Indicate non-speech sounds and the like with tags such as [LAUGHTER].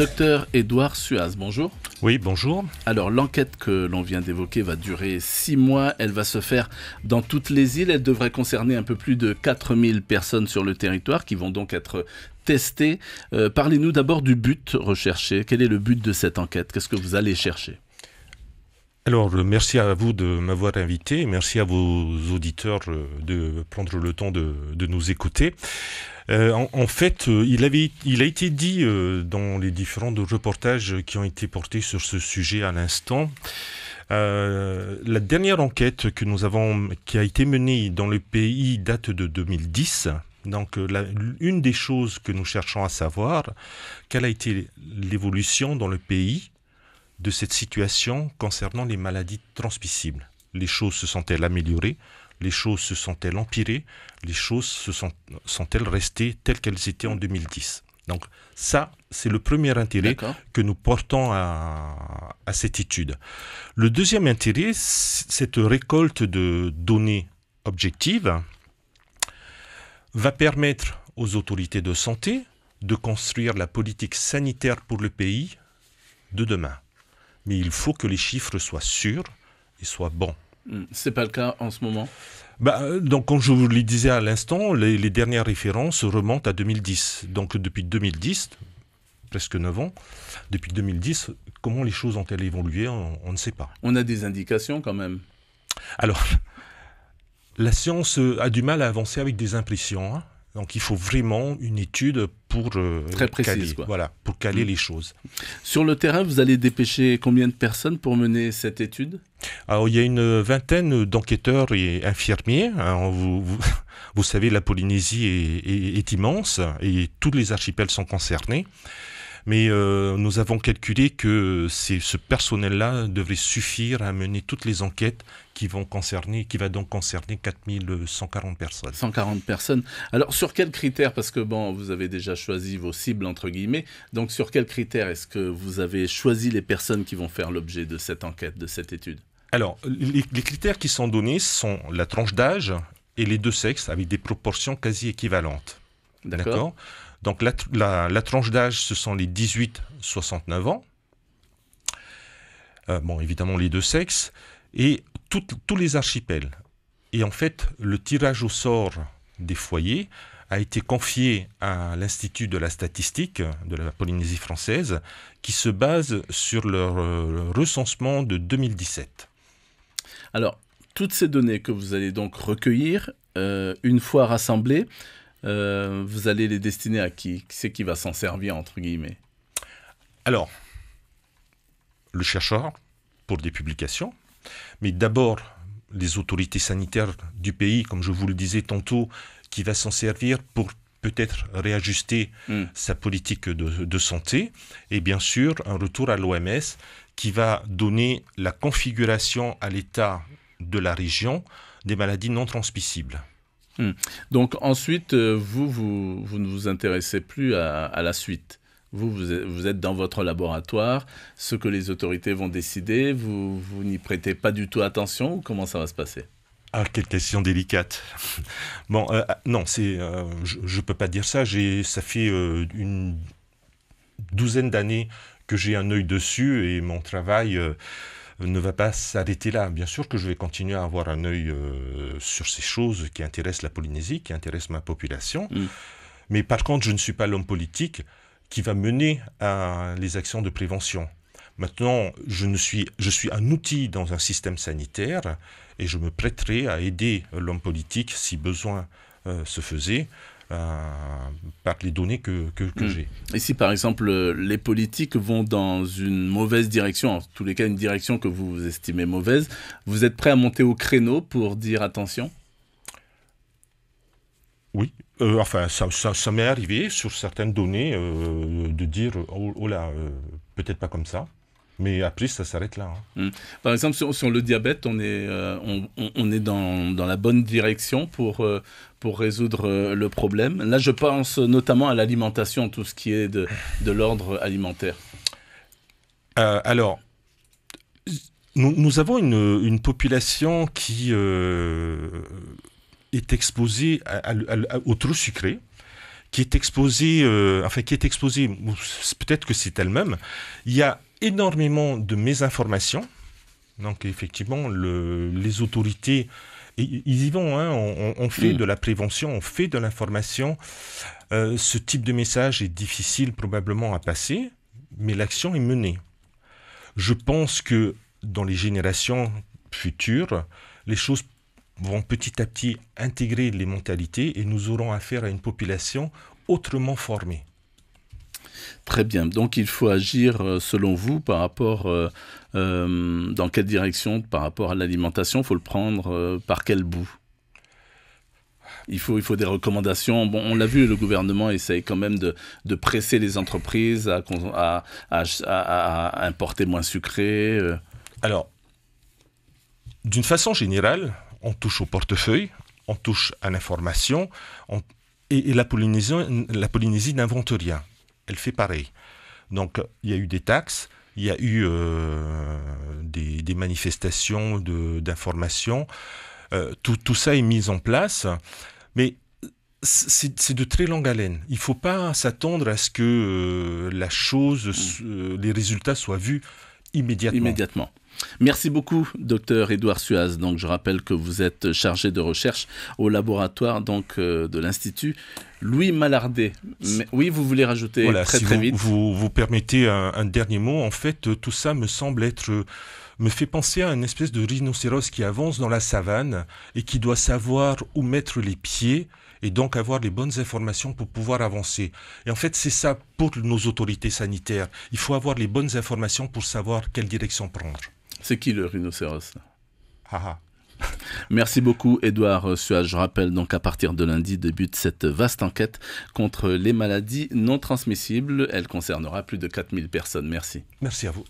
Docteur Edouard Suaz, bonjour. Oui, bonjour. Alors, l'enquête que l'on vient d'évoquer va durer six mois. Elle va se faire dans toutes les îles. Elle devrait concerner un peu plus de 4000 personnes sur le territoire qui vont donc être testées. Euh, parlez-nous d'abord du but recherché. Quel est le but de cette enquête Qu'est-ce que vous allez chercher alors, euh, merci à vous de m'avoir invité, merci à vos auditeurs euh, de prendre le temps de, nous écouter. Euh, en, fait, il, avait, il a été dit dans les différents reportages qui ont été portés sur ce sujet à l'instant. la dernière enquête que nous avons, qui a été menée dans le pays date de 2010. Donc, une des choses que nous cherchons à savoir, quelle a été l'évolution dans le pays de cette situation concernant les maladies transmissibles. Les choses se sont-elles améliorées Les choses se sont-elles empirées Les choses se sont, elles restées telles qu'elles étaient en 2010 Donc ça, c'est le premier intérêt que nous portons à, à, cette étude. Le deuxième intérêt, cette récolte de données objectives va permettre aux autorités de santé de construire la politique sanitaire pour le pays de demain mais il faut que les chiffres soient sûrs et soient bons. Hmm. C'est pas le cas en ce moment bah, euh, donc, comme je vous le disais à l'instant, les, dernières références remontent à 2010. Donc, depuis 2010, presque 9 ans, depuis 2010, comment les choses ont-elles évolué on, on, ne sait pas. On a des indications quand même. Alors, [LAUGHS] la science a du mal à avancer avec des impressions. Hein. Donc il faut vraiment une étude pour euh, Très caler, voilà, pour caler mm. les choses. Sur le terrain, vous allez dépêcher combien de personnes pour mener cette étude il y a une vingtaine d'enquêteurs et infirmiers. Hein. vous, [LAUGHS] vous, savez, la Polynésie est immense et tous les archipels sont concernés. Mais euh, nous avons calculé que ce personnel-là devrait suffire à mener toutes les enquêtes qui vont concerner, qui va donc concerner 4140 personnes. 140 personnes. Alors sur quels critères Parce que bon, vous avez déjà choisi vos cibles entre guillemets. Donc sur quels critères est-ce que vous avez choisi les personnes qui vont faire l'objet de cette enquête, de cette étude alors, les critères qui sont donnés sont la tranche d'âge et les deux sexes avec des proportions quasi équivalentes. D'accord. Donc la, tranche d'âge, ce sont les 18-69 ans. Euh, bon, évidemment les deux sexes, et tous les archipels. Et en fait, le tirage au sort des foyers a été confié à l'Institut de la statistique de la Polynésie française, qui se base sur leur euh, recensement de 2017. Alors, toutes ces données que vous allez donc recueillir, euh, une fois rassemblées, euh, vous allez les destiner à qui c'est qui va s'en servir, entre guillemets Alors, le chercheur pour des publications, mais d'abord les autorités sanitaires du pays, comme je vous le disais tantôt, qui va s'en servir pour peut-être réajuster hmm. sa politique de, de, santé, et bien sûr un retour à l'OMS qui va donner la configuration à l'état de la région des maladies non transmissibles. Hmm. Donc ensuite, euh, vous, vous, vous, ne vous intéressez plus à, la suite. Vous, vous, êtes dans votre laboratoire, ce que les autorités vont décider, vous, vous n'y prêtez pas du tout attention comment ça va se passer ah, quelle question délicate. [LAUGHS] Bon, euh, ah, non, c'est, euh, je ne peux pas dire ça. J'ai, ça fait une douzaine d'années que j'ai un œil dessus et mon travail ne va pas s'arrêter là. Bien sûr que je vais continuer à avoir un œil euh, sur ces choses qui intéressent la Polynésie, qui intéressent ma population. Mm. Mais par contre, je ne suis pas l'homme politique qui va mener à les actions de prévention. Maintenant, je, suis, un outil dans un système sanitaire et je me prêterai à aider l'homme politique si besoin euh, se faisait euh, par les données que, que, hmm. j'ai. Et si par exemple euh, les politiques vont dans une mauvaise direction, en tous les cas une direction que vous estimez mauvaise, vous êtes prêt à monter au créneau pour dire attention oui, euh, enfin, ça, ça, m'est arrivé sur certaines données de dire, oh, oh là, peut-être pas comme ça. Mais après, ça s'arrête là. Hein. Hum. Par exemple, sur, le diabète, on est, euh, on, est dans, dans, la bonne direction pour, euh, pour résoudre euh, le problème. Là, je pense notamment à l'alimentation, tout ce qui est de, de l'ordre alimentaire. alors, nous, avons une, une, population qui est exposée à, au trop sucré qui est exposée, enfin qui est exposée, peut-être que c'est elle-même, il y a énormément de mésinformations. Donc effectivement, le, les autorités, ils y vont, hein. on, fait mm. de la prévention, on fait de l'information. Euh, ce type de message est difficile probablement à passer, mais l'action est menée. Je pense que dans les générations futures, les choses vont petit à petit intégrer les mentalités et nous aurons affaire à une population autrement formée. Très bien. Donc il faut agir euh, selon vous par rapport euh, euh, dans quelle direction par rapport à l'alimentation. Il faut le prendre par quel bout. Il faut, il faut des recommandations. on l'a vu, le gouvernement essaye quand même de, presser les entreprises à, à, importer moins sucré. Alors, d'une façon générale, on touche au portefeuille, on touche à l'information, et, la Polynésie, la Polynésie n'invente rien elle fait pareil. Donc il y a eu des taxes, il y a eu euh, des, manifestations d'informations. Euh, tout, tout, ça est mis en place, mais c'est de très longue haleine. Il ne faut pas s'attendre à ce que euh, la chose, mm. les résultats soient vus Immédiatement. Merci beaucoup, docteur Édouard Suaz. Donc, je rappelle que vous êtes chargé de recherche au laboratoire donc, euh, de l'Institut Louis Malardet. oui, vous voulez rajouter très, très vous, vite. Vous, vous permettez un, dernier mot. En fait, tout ça me semble être me fait penser à une espèce de rhinocéros qui avance dans la savane et qui doit savoir où mettre les pieds et donc avoir les bonnes informations pour pouvoir avancer. Et en fait, c'est ça pour nos autorités sanitaires. Il faut avoir les bonnes informations pour savoir quelle direction prendre. C'est qui le rhinocéros [LAUGHS] Merci beaucoup, Edouard Suage. Je rappelle donc à partir de lundi débute cette vaste enquête contre les maladies non transmissibles. Elle concernera plus de 4000 personnes. Merci. Merci à vous.